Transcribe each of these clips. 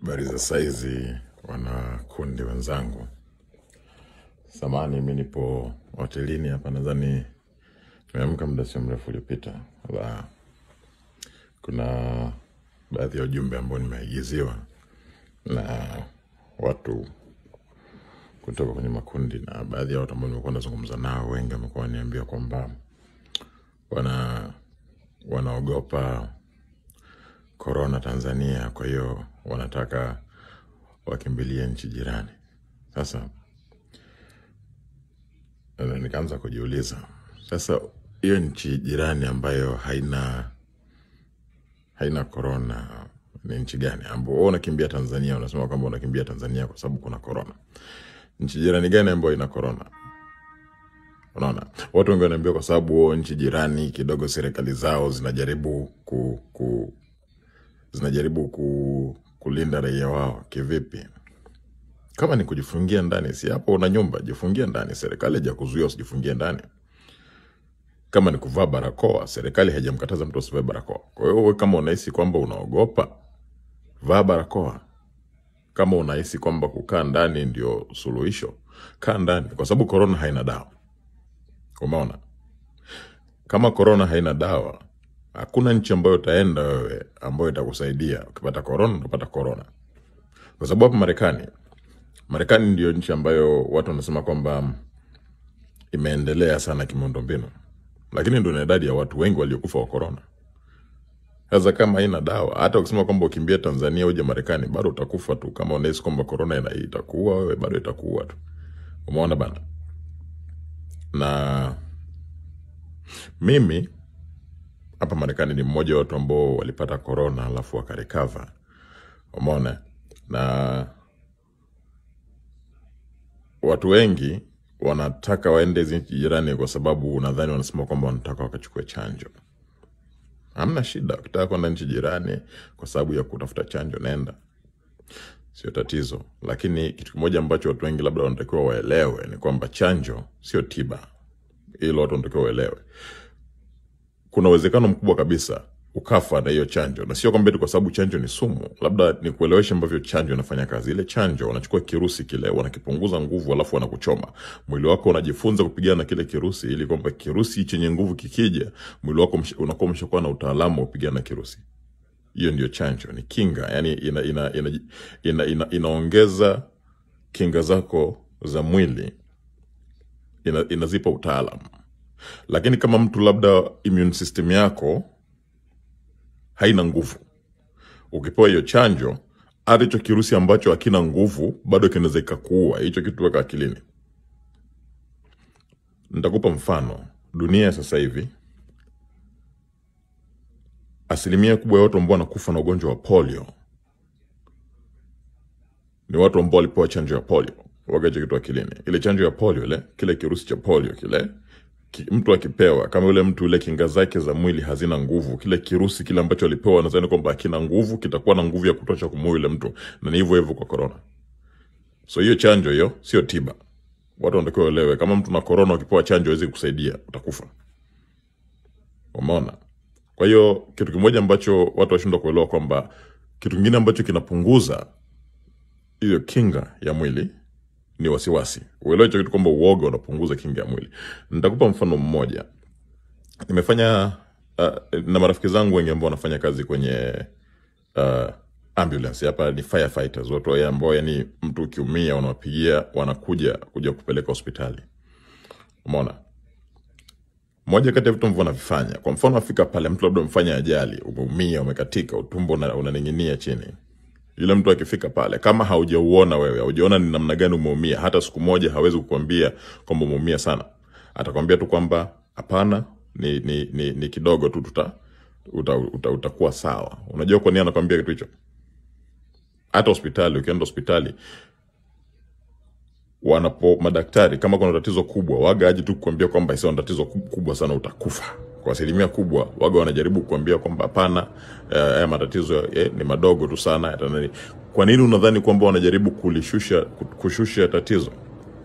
Habari za saizi wanakundi wenzangu, samani mi nipo hotelini hapa, nadhani nimeamka muda sio mrefu uliopita. Kuna baadhi ya ujumbe ambao nimeagiziwa na watu kutoka kwenye makundi, na baadhi ya watu ambao nimekuwa nazungumza nao, wengi wamekuwa waniambia kwamba wana wanaogopa korona Tanzania, kwa hiyo wanataka wakimbilie nchi jirani. Sasa eh, nikaanza kujiuliza, sasa hiyo nchi jirani ambayo haina haina korona ni nchi gani? Ambao unakimbia Tanzania, unasema kwamba unakimbia Tanzania kwa sababu kuna korona. Nchi jirani gani ambayo ina korona? Unaona, watu wengi wanaambia kwa sababu nchi jirani kidogo serikali zao zinajaribu ku, ku, zinajaribu ku kulinda raia wao kivipi? Kama ni kujifungia ndani, si hapo una nyumba, jifungia ndani. Serikali haijakuzuia usijifungie ndani. Kama ni kuvaa barakoa, serikali haijamkataza mtu asivae barakoa. Kwa hiyo wewe kama unahisi kwamba unaogopa, vaa barakoa. Kama unahisi kwamba kukaa ndani ndio suluhisho, kaa ndani, kwa sababu korona haina dawa. Umeona, kama korona haina dawa Hakuna nchi ambayo utaenda wewe ambayo itakusaidia ukipata korona, utapata korona, kwa sababu hapa Marekani, Marekani ndio nchi ambayo watu wanasema kwamba imeendelea sana kimiundo mbinu lakini ndo na idadi ya watu wengi waliokufa wa korona. Sasa kama haina dawa, hata ukisema kwamba ukimbia Tanzania uje Marekani, bado utakufa tu. Kama unahisi kwamba korona itakuua wewe, bado itakuua tu. Umeona bana, na mimi hapa Marekani ni mmoja wa watu ambao walipata korona alafu wakarekava, umeona na watu wengi wanataka waende zinchi jirani, kwa sababu nadhani wanasema kwamba wanataka wakachukua chanjo. Hamna shida, ukitaka kwenda nchi jirani kwa sababu ya kutafuta chanjo, naenda, sio tatizo. Lakini kitu kimoja ambacho watu wengi labda wanatakiwa waelewe ni kwamba chanjo sio tiba, hilo watu wanatakiwa waelewe kuna uwezekano mkubwa kabisa ukafa na hiyo chanjo, na sio kwamba kwa sababu chanjo ni sumu. Labda ni kuelewesha ambavyo chanjo inafanya kazi. Ile chanjo wanachukua kirusi kile, wanakipunguza nguvu, alafu wanakuchoma. Mwili wako unajifunza kupigana na kile kirusi, ili kwamba kirusi chenye nguvu kikija, mwili wako unakuwa umeshakuwa na utaalamu wa kupigana na kirusi. Hiyo ndio chanjo, ni kinga, yani ina, ina, ina, ina, ina, ina, kinga zako za mwili, ina, inazipa utaalamu lakini kama mtu labda immune system yako haina nguvu, ukipewa hiyo chanjo, hata hicho kirusi ambacho hakina nguvu bado kinaweza ikakuua. Hicho kitu weka akilini. Nitakupa mfano. Dunia ya sasa hivi asilimia kubwa ya watu ambao wanakufa na ugonjwa wa polio ni watu ambao walipewa chanjo ya polio. Weka kitu akilini. Ile chanjo ya polio ile, kile kirusi cha polio kile ki, mtu akipewa kama yule mtu ile kinga zake za mwili hazina nguvu, kile kirusi kile ambacho alipewa nadhani kwamba hakina nguvu, kitakuwa na nguvu ya kutosha kumuua yule mtu, na ni hivyo hivyo kwa korona. So hiyo chanjo hiyo sio tiba, watu wanatakiwa waelewe. Kama mtu na korona ukipewa chanjo haiwezi kukusaidia, utakufa. Umeona? Kwa hiyo kitu kimoja ambacho watu washindwa kuelewa kwamba kitu kingine ambacho kinapunguza hiyo kinga ya mwili ni wasiwasi. Uelewe hicho kitu kwamba uoga unapunguza kinga ya mwili. Nitakupa mfano mmoja. Nimefanya uh, na marafiki zangu wengi ambao wanafanya kazi kwenye uh, ambulance hapa ni firefighters, watu wale ambao yani mtu ukiumia wanawapigia, wanakuja kuja kupeleka hospitali. Umeona? Moja kati ya vitu ambavyo wanavifanya, kwa mfano, afika pale mtu labda umfanya ajali, umeumia, umekatika, utumbo unaning'inia chini yule mtu akifika pale, kama haujauona wewe, haujaona ni namna gani umeumia, hata siku moja hawezi kukwambia kwamba umeumia sana. Atakwambia tu kwamba hapana, ni, ni, ni, ni kidogo tu, tuta utakuwa uta, uta, uta sawa. Unajua kwa nini anakwambia kitu hicho? Hata hospitali, ukienda hospitali wanapo madaktari, kama kuna tatizo kubwa, wagaaji tu kukwambia kwamba sio tatizo kubwa sana, utakufa kwa asilimia kubwa waga wanajaribu kuambia kwamba hapana, eh, haya uh, matatizo eh, ni madogo tu sana. Kwa nini unadhani kwamba wanajaribu kulishusha kushusha tatizo?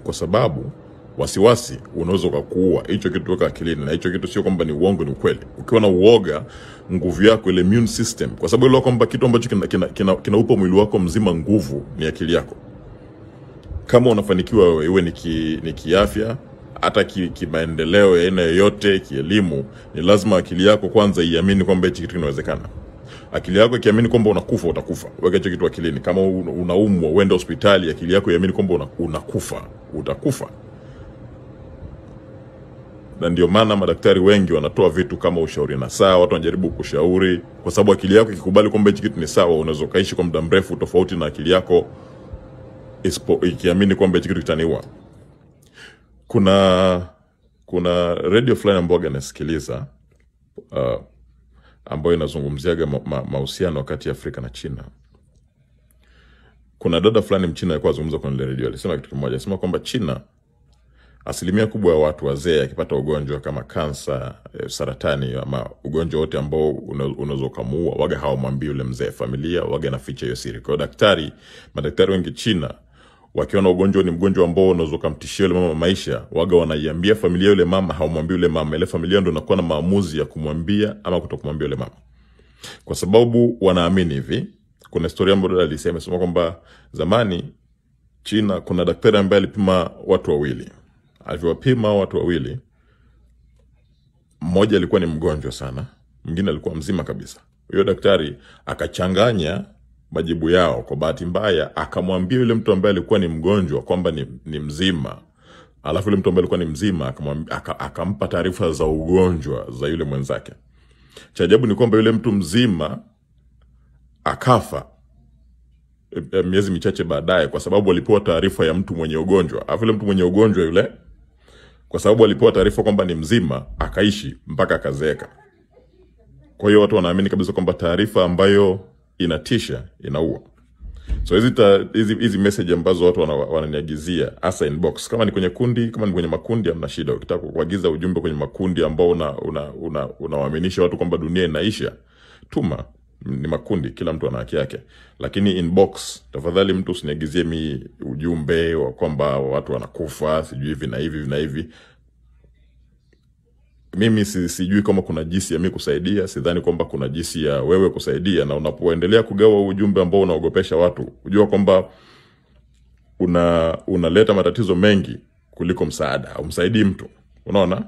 Kwa sababu wasiwasi unaweza ukakuua. Hicho kitu weka akilini, na hicho kitu sio kwamba ni uongo, ni ukweli. Ukiwa na uoga, nguvu yako ile immune system, kwa sababu ile kwamba kitu ambacho kinaupa kina, kina, kina, kina mwili wako mzima nguvu ni akili yako. Kama unafanikiwa iwe ni kiafya hata kimaendeleo ki ya aina yoyote kielimu, ni lazima akili yako kwanza iamini kwamba hichi kitu kinawezekana. Akili yako ikiamini kwamba unakufa, utakufa. Weka hicho kitu akilini. Kama unaumwa uende hospitali, akili yako iamini kwamba unakufa, utakufa. Na ndio maana madaktari wengi wanatoa vitu kama ushauri na saa, watu wanajaribu kushauri, kwa sababu akili yako ikikubali kwamba hichi kitu ni sawa, unaweza ukaishi kwa muda mrefu, tofauti na akili yako isipo ikiamini kwamba hichi kitu kitaniua. Kuna kuna redio fulani ambayo anasikiliza uh, ambayo inazungumziaga mahusiano ma, ma kati ya Afrika na China. Kuna dada fulani mchina alikuwa azungumza kwenye ile redio, alisema kitu kimoja, alisema kwamba China asilimia kubwa ya watu wazee akipata ugonjwa kama kansa, eh, saratani ama ugonjwa wote ambao unaweza ukamuua, waga hawamwambii yule mzee familia, waga naficha hiyo siri. Kwa daktari, madaktari wengi China wakiona ugonjwa ni mgonjwa ambao unaweza ukamtishia yule mama maisha, waga wanaiambia familia yule mama, haumwambii yule mama. Ile familia ndo inakuwa na maamuzi ya kumwambia ama kutokumwambia yule mama, kwa sababu wanaamini hivi. Kuna historia ambayo dada alisema sema kwamba zamani China kuna daktari ambaye alipima watu wawili. Alivyowapima watu wawili, mmoja alikuwa ni mgonjwa sana, mwingine alikuwa mzima kabisa. Huyo daktari akachanganya majibu yao. Kwa bahati mbaya, akamwambia yule mtu ambaye alikuwa ni mgonjwa kwamba ni, ni mzima alafu yule mtu ambaye alikuwa ni mzima akampa taarifa za ugonjwa za yule mwenzake. Cha ajabu ni kwamba yule mtu mzima akafa e, e, miezi michache baadaye, kwa sababu alipewa taarifa ya mtu mwenye ugonjwa. Alafu yule mtu mwenye ugonjwa yule, kwa sababu alipewa taarifa kwamba ni mzima, akaishi mpaka akazeeka. Kwa hiyo watu wanaamini kabisa kwamba taarifa ambayo inatisha, inaua. So hizi hizi hizi message ambazo watu wananiagizia wana hasa inbox, kama ni kwenye kundi, kama ni kwenye makundi, hamna shida. Ukitaka kuagiza ujumbe kwenye makundi ambao unawaaminisha una, una, una watu kwamba dunia inaisha, tuma ni makundi, kila mtu ana haki yake, lakini inbox, tafadhali mtu usiniagizie mi ujumbe wa kwamba watu wanakufa sijui hivi na hivi na hivi mimi sijui kama kuna jinsi ya mi kusaidia, sidhani kwamba kuna jinsi ya wewe kusaidia. Na unapoendelea kugawa ujumbe ambao unaogopesha watu, hujua kwamba una unaleta matatizo mengi kuliko msaada. Haumsaidii mtu, unaona.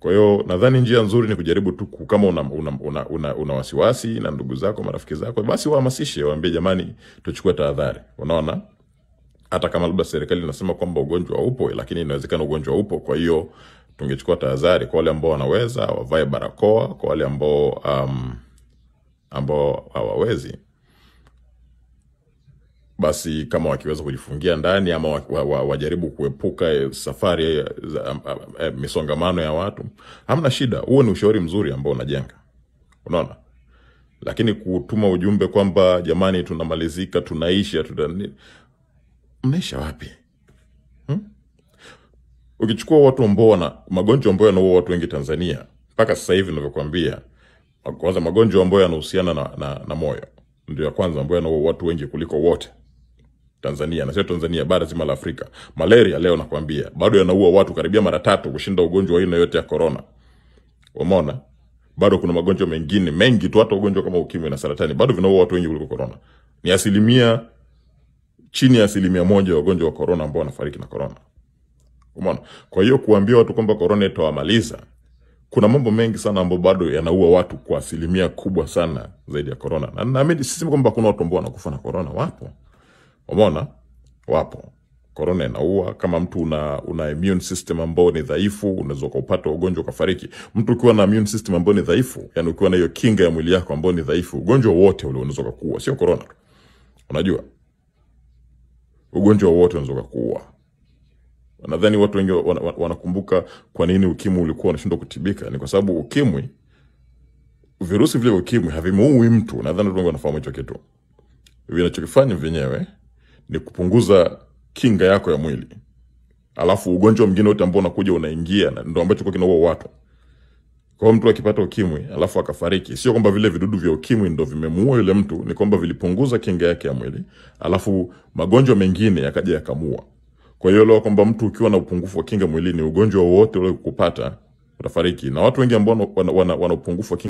Kwa hiyo nadhani njia nzuri ni kujaribu tu, kama una, una, una, una, una wasiwasi na ndugu zako, marafiki zako, basi wahamasishe, waambie jamani, tuchukue tahadhari, unaona hata kama labda serikali inasema kwamba ugonjwa upo, lakini inawezekana ugonjwa upo. Kwa hiyo tungechukua tahadhari kwa wale ambao wanaweza wavae barakoa, kwa wale ambao um, ambao hawawezi basi kama wakiweza kujifungia ndani ama wajaribu kuepuka eh, safari, eh, eh, misongamano ya watu, hamna shida. Huo ni ushauri mzuri ambao unajenga, unaona. Lakini kutuma ujumbe kwamba jamani, tunamalizika, tunaisha, tuta mnaisha wapi? Ukichukua watu ambao wana magonjwa ambayo yanaua watu wengi Tanzania mpaka sasa hivi ninavyokuambia, kwanza magonjwa ambayo yanahusiana na, na, na moyo ndio ya kwanza ambayo yanaua watu wengi kuliko wote Tanzania na sio Tanzania, bara zima la Afrika. Malaria leo nakwambia bado yanaua watu karibia mara tatu kushinda ugonjwa aina yote ya corona. Umeona, bado kuna magonjwa mengine mengi tu, hata ugonjwa kama ukimwi na saratani bado vinaua watu wengi kuliko corona. Ni asilimia chini ya asilimia moja ya wagonjwa wa corona ambao wanafariki na corona. Umeona? Kwa hiyo kuambia watu kwamba korona itawamaliza, kuna mambo mengi sana ambayo bado yanaua watu kwa asilimia kubwa sana zaidi ya korona, na naamini sisi kwamba kuna watu ambao wanakufa na korona, wapo. Umeona? Wapo. Korona inaua. Kama mtu una, una immune system ambao ni dhaifu, unaweza ukaupata ugonjwa ukafariki. Mtu ukiwa na immune system ambao ni dhaifu, yani ukiwa na hiyo kinga ya mwili yako ambao ni dhaifu, ugonjwa wote ule unaweza ukakuua, sio korona. Unajua, ugonjwa wote unaweza ukakuua Nadhani watu wengi wanakumbuka kwa nini ukimwi ulikuwa unashindwa kutibika. Ni kwa sababu ukimwi, virusi vile ukimwi havimuui mtu. Nadhani watu wengi wanafahamu hicho kitu. Vinachokifanya vyenyewe ni kupunguza kinga yako ya mwili, alafu ugonjwa mwingine wote ambao unakuja unaingia, ndo ambacho kinaua watu. Kwa mtu akipata ukimwi alafu akafariki, sio kwamba vile vidudu vya ukimwi ndo vimemuua yule mtu, ni kwamba vilipunguza kinga yake ya mwili, alafu magonjwa mengine yakaja yakamua. Kwa hiyo leo kwamba mtu ukiwa na upungufu wa kinga mwilini, ugonjwa wowote ule kukupata utafariki, na watu wengi ambao wana, wana, wana upungufu wa kinga